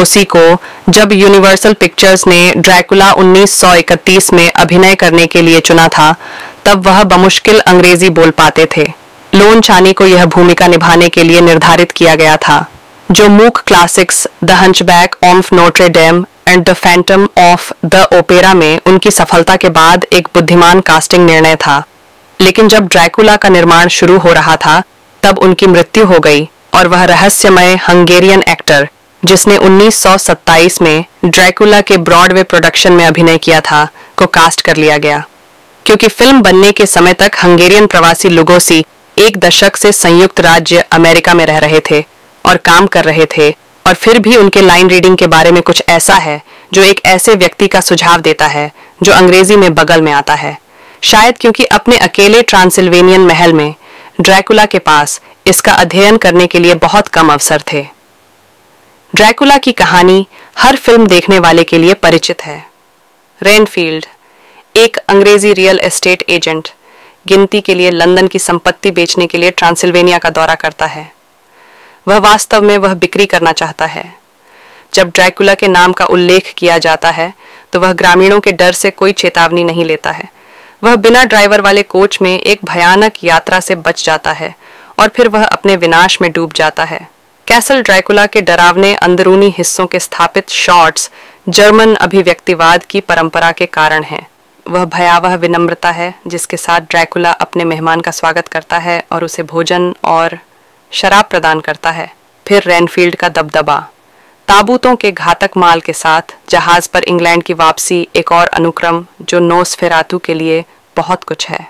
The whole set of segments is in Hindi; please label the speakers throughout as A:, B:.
A: उसी को जब यूनिवर्सल पिक्चर्स ने ड्रैकुला 1931 में अभिनय करने के लिए चुना था तब वह बमुश्किल अंग्रेजी बोल पाते थे लोन चानी को यह भूमिका निभाने के लिए निर्धारित किया गया था जो मूक classics the hunchback of Notre Dame and the phantom of the opera में उनकी सफलता के बाद एक बुद्धिमान कास्टिंग निर्णय था लेकिन जब ड्रैकुला का निर्माण शुरू हो रहा था तब उनकी मृत्यु हो गई और वह रहस्यमय हंगेरियन एक्टर जिसने 1927 में ड्रैकुला के ब्रॉडवे प्रोडक्शन में अभिनय किया था को कास्ट कर लिया गया क्योंकि फिल्म बनने के समय तक हंगेरियन प्रवासी लुगोसी एक दशक से संयुक्त राज्य अमेरिका में रह रहे थे और काम कर रहे थे और फिर भी उनके लाइन रीडिंग के बारे में कुछ ऐसा है जो एक ऐसे व्यक्ति का सुझाव देता है जो अंग्रेजी में बगल में आता है शायद क्योंकि अपने अकेले ट्रांसिल्वेनियन महल में ड्रैकुला के पास इसका अध्ययन करने के लिए बहुत कम अवसर थे ड्रैकुला की कहानी हर फिल्म देखने वाले के लिए परिचित है रेनफील्ड एक अंग्रेजी रियल एस्टेट एजेंट गिनती के लिए लंदन की संपत्ति बेचने के लिए ट्रांसिल्वेनिया का दौरा करता है वह वास्तव में वह बिक्री करना चाहता है जब ड्रैकुला के नाम का उल्लेख किया जाता है तो वह ग्रामीणों के डर से कोई चेतावनी नहीं लेता है वह बिना ड्राइवर वाले कोच में एक भयानक यात्रा से बच जाता है और फिर वह अपने विनाश में डूब जाता है कैसल ड्रैकुला के डरावने अंदरूनी हिस्सों के स्थापित शॉट्स जर्मन अभिव्यक्तिवाद की परंपरा के कारण हैं वह भयावह विनम्रता है जिसके साथ ड्रैकुला अपने मेहमान का स्वागत करता है और उसे भोजन और शराब प्रदान करता है फिर रेनफील्ड का दबदबा ताबूतों के घातक माल के साथ जहाज पर इंग्लैंड की वापसी एक और अनुक्रम जो नोस फेरातू के लिए बहुत कुछ है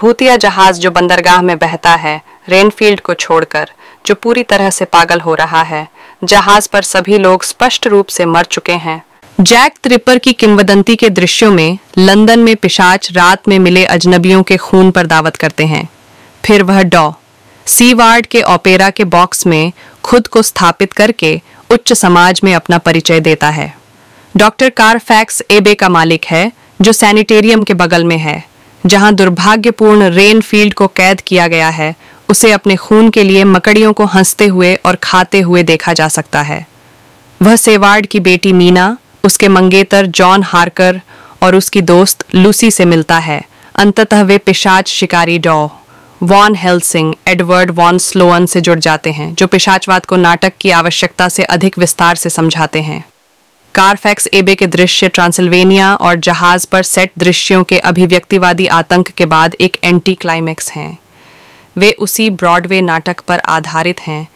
A: भूतिया जहाज जो बंदरगाह में बहता है रेनफील्ड को छोड़कर जो पूरी तरह से पागल हो रहा है जहाज पर सभी लोग स्पष्ट रूप से मर चुके हैं जैक त्रिपर की किंवदंती के दृश्यों में लंदन में पिशाच रात में मिले अजनबियों के खून पर दावत करते हैं फिर वह डॉ सी वार्ड के ओपेरा के बॉक्स में खुद को स्थापित करके उच्च समाज में अपना परिचय देता है डॉक्टर कारफैक्स एबे का मालिक है जो सैनिटेरियम के बगल में है जहां दुर्भाग्यपूर्ण रेन फील्ड को कैद किया गया है उसे अपने खून के लिए मकड़ियों को हंसते हुए और खाते हुए देखा जा सकता है वह सेवार्ड की बेटी मीना उसके मंगेतर जॉन हार्कर और उसकी दोस्त लूसी से मिलता है अंततः वे पिशाच शिकारी डॉ Van Helsing Edward Van Sloan से जुड़ जाते हैं जो पिशाचवाद को नाटक की आवश्यकता से अधिक विस्तार से समझाते हैं कारफैक्स एबे के दृश्य ट्रांसिल्वेनिया और जहाज पर सेट दृश्यों के अभिव्यक्तिवादी आतंक के बाद एक एंटी क्लाइमैक्स हैं वे उसी ब्रॉडवे नाटक पर आधारित हैं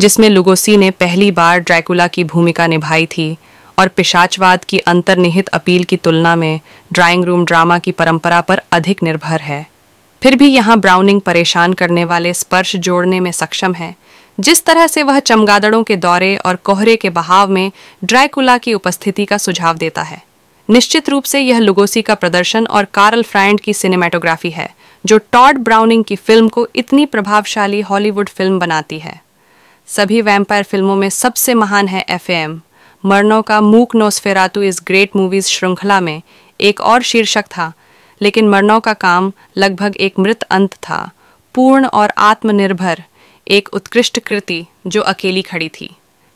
A: जिसमें लुगोसी ने पहली बार ड्रैकुला की भूमिका निभाई थी और पिशाचवाद की अंतर्निहित अपील की तुलना में ड्राइंग रूम ड्रामा की परंपरा पर अधिक निर्भर है फिर भी यहाँ ब्राउनिंग परेशान करने वाले स्पर्श जोड़ने में सक्षम है जिस तरह से वह चमगादड़ों के दौरे और कोहरे के बहाव में ड्रैकुला की उपस्थिति का सुझाव देता है निश्चित रूप से यह लुगोसी का प्रदर्शन और कार्ल फ्रैंड की सिनेमेटोग्राफी है जो टॉड ब्राउनिंग की फिल्म को इतनी प्रभावशाली हॉलीवुड फिल्म बनाती है सभी वैम्पायर फिल्मों में सबसे महान है एफ एम मर्नो का मूक नोस्फेरातु इस ग्रेट मूवीज श्रृंखला में एक और शीर्षक था लेकिन मर्नो का काम लगभग एक मृत अंत था पूर्ण और आत्मनिर्भर एक उत्कृष्ट कृति जो अकेली खड़ी थी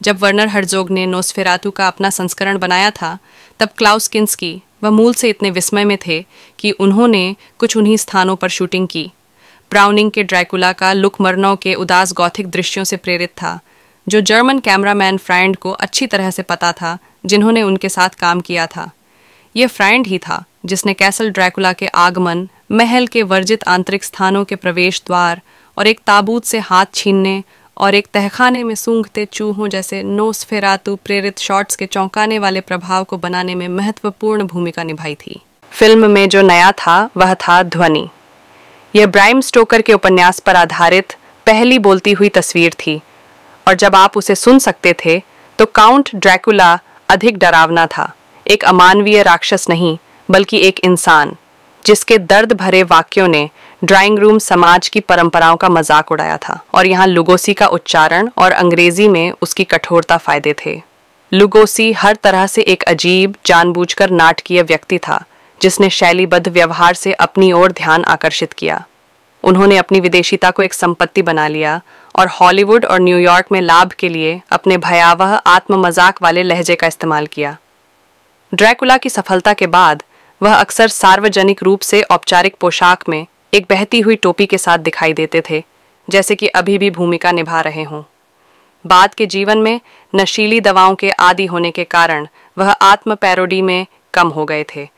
A: जब वर्नर हर्जोग ने नोस्फेरातु का अपना संस्करण बनाया था तब क्लाउस की वह मूल से इतने विस्मय में थे कि उन्होंने कुछ उन्हीं स्थानों पर शूटिंग की ब्राउनिंग के ड्रैकुला का लुक मरनों के उदास गौथिक दृश्यों से प्रेरित था जो जर्मन कैमरामैन फ्रेंड को अच्छी तरह से पता था जिन्होंने उनके साथ काम किया था यह फ्रेंड ही था जिसने कैसल ड्रैकुला के आगमन महल के वर्जित आंतरिक स्थानों के प्रवेश द्वार और एक ताबूत से हाथ छीनने और एक तहखाने में सूंघते चूहों जैसे नोस नोस्फेरातु प्रेरित शॉट्स के चौंकाने वाले प्रभाव को बनाने में महत्वपूर्ण भूमिका निभाई थी फिल्म में जो नया था वह था ध्वनि यह ब्राइम स्टोकर के उपन्यास पर आधारित पहली बोलती हुई तस्वीर थी और जब आप उसे सुन सकते थे तो काउंट ड्रैकुला अधिक डरावना था एक अमानवीय राक्षस नहीं बल्कि एक इंसान जिसके दर्द भरे वाक्यों ने ड्राइंग रूम समाज की परंपराओं का मजाक उड़ाया था और यहाँ लुगोसी का उच्चारण और अंग्रेजी में उसकी कठोरता फायदे थे लुगोसी हर तरह से एक अजीब जानबूझकर नाटकीय व्यक्ति था जिसने शैलीबद्ध व्यवहार से अपनी ओर ध्यान आकर्षित किया उन्होंने अपनी विदेशिता को एक संपत्ति बना लिया और हॉलीवुड और न्यूयॉर्क में लाभ के लिए अपने भयावह आत्म मजाक वाले लहजे का इस्तेमाल किया ड्रैकुला की सफलता के बाद वह अक्सर सार्वजनिक रूप से औपचारिक पोशाक में एक बहती हुई टोपी के साथ दिखाई देते थे जैसे कि अभी भी भूमिका निभा रहे हों बाद के जीवन में नशीली दवाओं के आदि होने के कारण वह आत्म पैरोडी में कम हो गए थे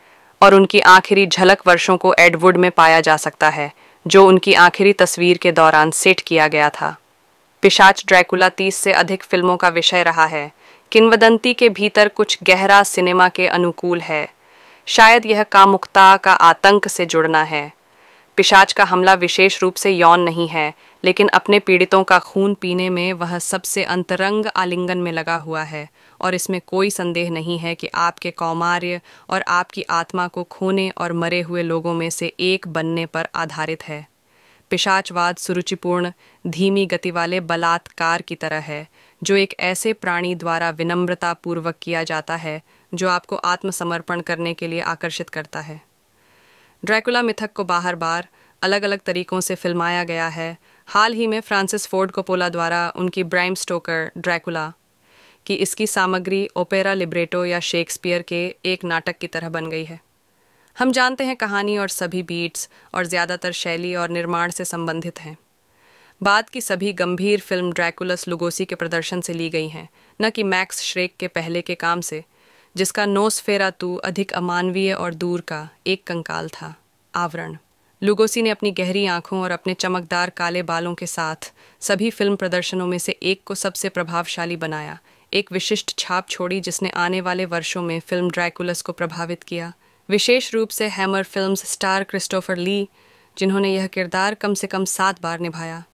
A: और उनकी आखिरी झलक वर्षों को एडवुड में पाया जा सकता है जो उनकी आखिरी तस्वीर के दौरान सेट किया गया था पिशाच ड्रैकुला तीस से अधिक फिल्मों का विषय रहा है किन्वदंती के भीतर कुछ गहरा सिनेमा के अनुकूल है शायद यह कामुकता का आतंक से जुड़ना है पिशाच का हमला विशेष रूप से यौन नहीं है लेकिन अपने पीड़ितों का खून पीने में वह सबसे अंतरंग आलिंगन में लगा हुआ है और इसमें कोई संदेह नहीं है कि आपके कौमार्य और आपकी आत्मा को खोने और मरे हुए लोगों में से एक बनने पर आधारित है पिशाचवाद सुरुचिपूर्ण धीमी गति वाले बलात्कार की तरह है जो एक ऐसे प्राणी द्वारा विनम्रतापूर्वक किया जाता है जो आपको आत्मसमर्पण करने के लिए आकर्षित करता है ड्रैकुला मिथक को बाहर बार अलग अलग तरीकों से फिल्माया गया है हाल ही में फ्रांसिस फोर्ड कोपोला द्वारा उनकी ब्राइम स्टोकर ड्रैकुला की इसकी सामग्री ओपेरा लिब्रेटो या शेक्सपियर के एक नाटक की तरह बन गई है हम जानते हैं कहानी और सभी बीट्स और ज़्यादातर शैली और निर्माण से संबंधित हैं बाद की सभी गंभीर फिल्म ड्रैकुलस लुगोसी के प्रदर्शन से ली गई हैं न कि मैक्स श्रेक के पहले के काम से जिसका नोस फेरा तू अधिक अमानवीय और दूर का एक कंकाल था आवरण लुगोसी ने अपनी गहरी आंखों और अपने चमकदार काले बालों के साथ सभी फिल्म प्रदर्शनों में से एक को सबसे प्रभावशाली बनाया एक विशिष्ट छाप छोड़ी जिसने आने वाले वर्षों में फिल्म ड्रैकुलस को प्रभावित किया विशेष रूप से Hammer films star Christopher Lee जिन्होंने यह किरदार कम से कम सात बार निभाया